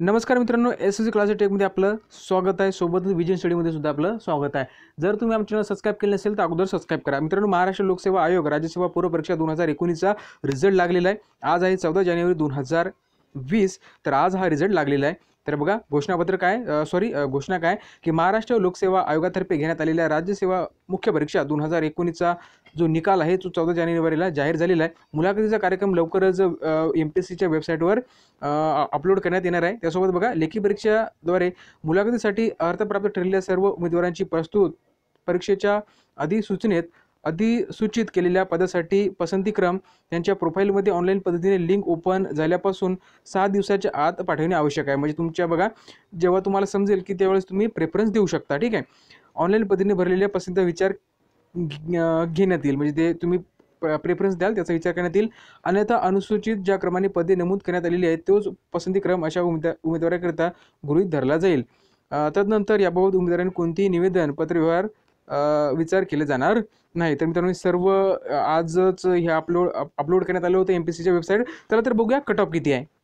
नमस्कार मित्रांनो S S C class टेकमध्ये आपलं स्वागत आहे सोबतच विजन स्टडीमध्ये सुद्धा आपलं स्वागत आहे जर तुम्ही आमच्या चॅनल सबस्क्राईब केलं नसेल तर अगोदर सबस्क्राईब करा मित्रांनो महाराष्ट्र लोकसेवा आयोग राज्यसेवा पूर्व परीक्षा दोन हजार एकोणीसचा रिझल्ट लागलेला आहे आज आहे चौदा जानेवारी दोन हजार वीस तर आज हा रिझल्ट लागलेला आहे तर बघा घोषणापत्र काय सॉरी घोषणा काय की महाराष्ट्र लोकसेवा आयोगातर्फे घेण्यात आलेल्या राज्यसेवा मुख्य परीक्षा दोन हजार एकोणीसचा जो निकाल आहे तो चौदा जानेवारीला जाहीर झालेला आहे मुलाखतीचा कार्यक्रम लवकरच एम पी एस सीच्या वेबसाईटवर अपलोड करण्यात येणार आहे त्यासोबत बघा लेखी परीक्षाद्वारे मुलाखतीसाठी अर्थप्राप्त ठरलेल्या सर्व उमेदवारांची प्रस्तुत परीक्षेच्या अधिसूचनेत अधिसूचित केलेल्या पदासाठी पसंतीक्रम त्यांच्या प्रोफाईलमध्ये ऑनलाईन पद्धतीने लिंक ओपन झाल्यापासून सहा दिवसाच्या आत पाठवणे आवश्यक आहे म्हणजे तुमच्या बघा जेव्हा तुम्हाला समजेल की त्यावेळेस तुम्ही प्रेफरन्स देऊ शकता ठीक आहे ऑनलाईन पद्धतीने भरलेल्या पसंतीचा विचार घेण्यात येईल म्हणजे ते तुम्ही प्रेफरन्स द्याल त्याचा विचार करण्यात येईल अन्यथा अनुसूचित ज्या क्रमाने पदे नमूद करण्यात आलेली आहेत तोच पसंतीक्रम अशा उमेदा उमेदवाराकरिता गृहीत धरला जाईल तदनंतर याबाबत उमेदवारांनी कोणतेही निवेदन पत्रव्यवहार विचार केले जाणार नाही तर मित्रांनो सर्व आजच हे अपलोड अपलोड करण्यात आलं होतं एम पी सीच्या वेबसाईट त्याला तर बघूया कट ऑफ किती आहे